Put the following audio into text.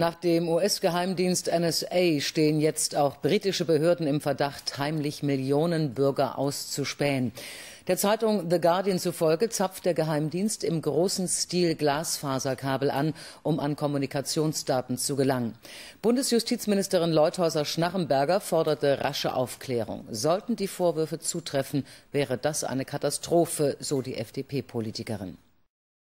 Nach dem US-Geheimdienst NSA stehen jetzt auch britische Behörden im Verdacht, heimlich Millionen Bürger auszuspähen. Der Zeitung The Guardian zufolge zapft der Geheimdienst im großen Stil Glasfaserkabel an, um an Kommunikationsdaten zu gelangen. Bundesjustizministerin Leuthäuser-Schnarrenberger forderte rasche Aufklärung. Sollten die Vorwürfe zutreffen, wäre das eine Katastrophe, so die FDP-Politikerin.